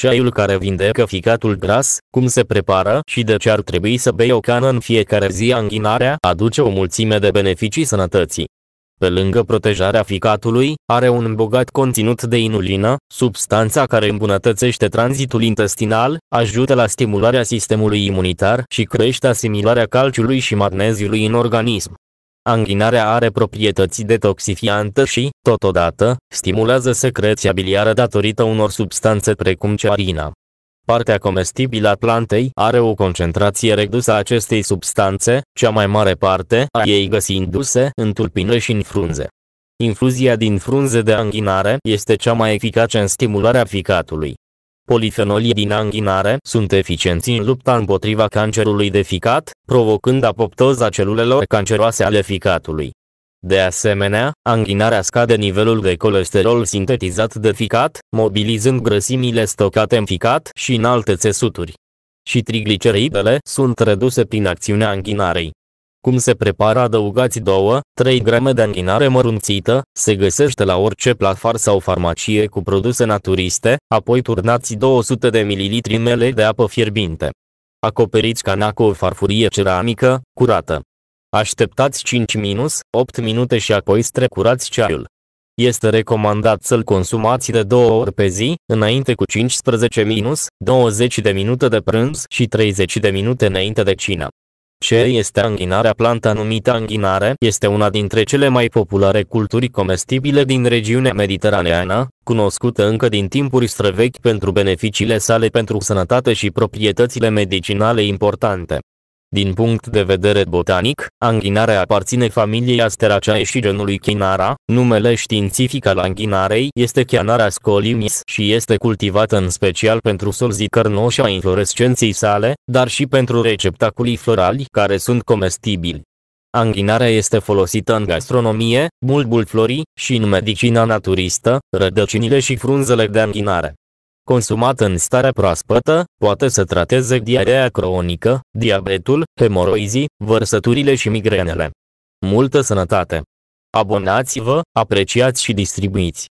ceaiul care vindecă ficatul gras, cum se prepară și de ce ar trebui să bei o cană în fiecare zi anghinarea, aduce o mulțime de beneficii sănătății. Pe lângă protejarea ficatului, are un bogat conținut de inulină, substanța care îmbunătățește tranzitul intestinal, ajută la stimularea sistemului imunitar și crește asimilarea calciului și magneziului în organism. Anghinarea are proprietăți detoxifiante și, totodată, stimulează secreția biliară datorită unor substanțe precum cearina. Partea comestibilă a plantei are o concentrație redusă a acestei substanțe, cea mai mare parte a ei găsindu-se în tulpină și în frunze. Infuzia din frunze de anghinare este cea mai eficace în stimularea ficatului. Polifenolii din anghinare sunt eficienți în lupta împotriva cancerului de ficat, provocând apoptoza celulelor canceroase ale ficatului. De asemenea, anghinarea scade nivelul de colesterol sintetizat de ficat, mobilizând grăsimile stocate în ficat și în alte țesuturi. Și trigliceridele sunt reduse prin acțiunea anghinarei. Cum se prepară adăugați 2-3 grame de anghinare mărunțită, se găsește la orice plafar sau farmacie cu produse naturiste, apoi turnați 200 de ml mele de apă fierbinte. Acoperiți cana cu o farfurie ceramică, curată. Așteptați 5-8 minute și apoi strecurați ceaiul. Este recomandat să-l consumați de două ori pe zi, înainte cu 15-20 de minute de prânz și 30 de minute înainte de cină. Ce este anghinarea? Planta numită anghinare este una dintre cele mai populare culturi comestibile din regiunea mediteraneană, cunoscută încă din timpuri străvechi pentru beneficiile sale pentru sănătate și proprietățile medicinale importante. Din punct de vedere botanic, anghinarea aparține familiei Asteraceae și genului Chinara, numele științific al anghinarei este Chianara scolimis și este cultivată în special pentru solzii cărnoși a inflorescenței sale, dar și pentru receptaculii florali care sunt comestibili. Anghinarea este folosită în gastronomie, bulbul florii și în medicina naturistă, rădăcinile și frunzele de anghinare consumat în starea proaspătă, poate să trateze diarea cronică, diabetul, hemoroizii, vărsăturile și migrenele. Multă sănătate! Abonați-vă, apreciați și distribuiți!